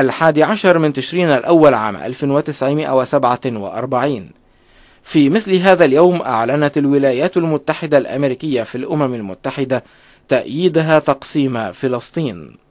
الحادي عشر من تشرين الأول عام 1947 في مثل هذا اليوم أعلنت الولايات المتحدة الأمريكية في الأمم المتحدة تأييدها تقسيم فلسطين